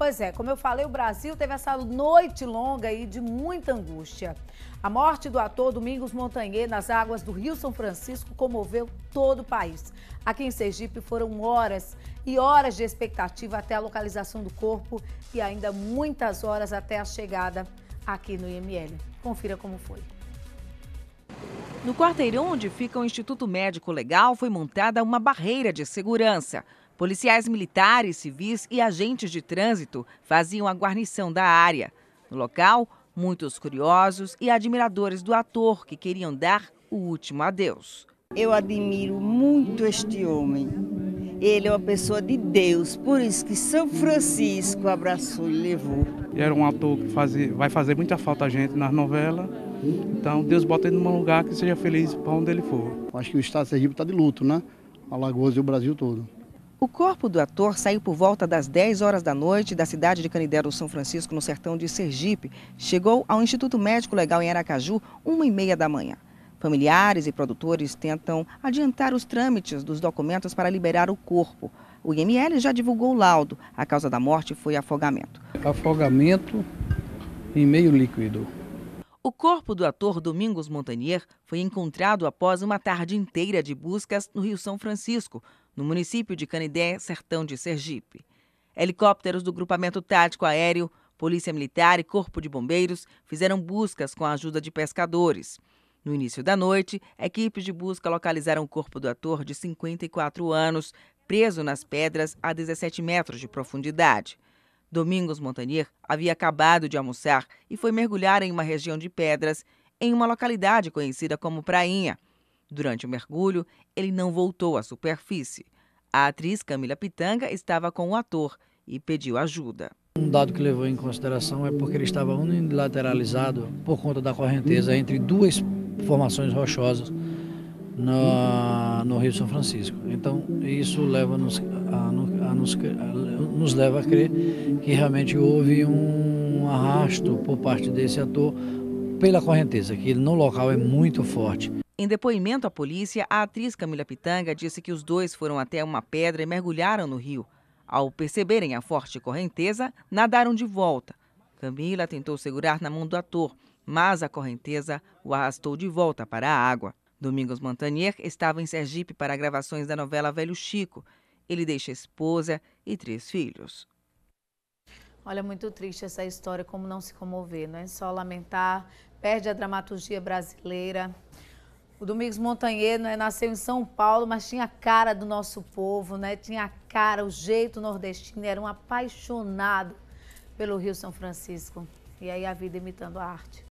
Pois é, como eu falei, o Brasil teve essa noite longa aí de muita angústia. A morte do ator Domingos Montanhê nas águas do Rio São Francisco comoveu todo o país. Aqui em Sergipe foram horas e horas de expectativa até a localização do corpo e ainda muitas horas até a chegada aqui no IML. Confira como foi. No quarteirão onde fica o Instituto Médico Legal foi montada uma barreira de segurança Policiais militares, civis e agentes de trânsito faziam a guarnição da área. No local, muitos curiosos e admiradores do ator que queriam dar o último adeus. Eu admiro muito este homem. Ele é uma pessoa de Deus, por isso que São Francisco abraçou e levou. Era um ator que fazia, vai fazer muita falta a gente nas novelas. Então Deus bota ele num lugar que seja feliz para onde ele for. Acho que o Estado de Sergipe está de luto, né? Alagoas e o Brasil todo. O corpo do ator saiu por volta das 10 horas da noite da cidade de Canidero São Francisco, no sertão de Sergipe. Chegou ao Instituto Médico Legal em Aracaju, uma e meia da manhã. Familiares e produtores tentam adiantar os trâmites dos documentos para liberar o corpo. O IML já divulgou o laudo. A causa da morte foi afogamento. Afogamento em meio líquido. O corpo do ator Domingos Montanier foi encontrado após uma tarde inteira de buscas no Rio São Francisco, no município de Canidé, sertão de Sergipe. Helicópteros do Grupamento Tático Aéreo, Polícia Militar e Corpo de Bombeiros fizeram buscas com a ajuda de pescadores. No início da noite, equipes de busca localizaram o corpo do ator de 54 anos, preso nas pedras a 17 metros de profundidade. Domingos Montanier havia acabado de almoçar e foi mergulhar em uma região de pedras em uma localidade conhecida como Prainha. Durante o mergulho, ele não voltou à superfície. A atriz Camila Pitanga estava com o ator e pediu ajuda. Um dado que levou em consideração é porque ele estava unilateralizado por conta da correnteza entre duas formações rochosas no, no Rio São Francisco. Então, isso leva -nos a, a, nos, a, nos leva a crer que realmente houve um arrasto por parte desse ator pela correnteza, que no local é muito forte. Em depoimento à polícia, a atriz Camila Pitanga disse que os dois foram até uma pedra e mergulharam no rio. Ao perceberem a forte correnteza, nadaram de volta. Camila tentou segurar na mão do ator, mas a correnteza o arrastou de volta para a água. Domingos Montanier estava em Sergipe para gravações da novela Velho Chico. Ele deixa esposa e três filhos. Olha, muito triste essa história, como não se comover, não é? Só lamentar, perde a dramaturgia brasileira, o Domingos Montanheiro né, nasceu em São Paulo, mas tinha a cara do nosso povo, né? Tinha a cara, o jeito nordestino, era um apaixonado pelo Rio São Francisco. E aí a vida imitando a arte.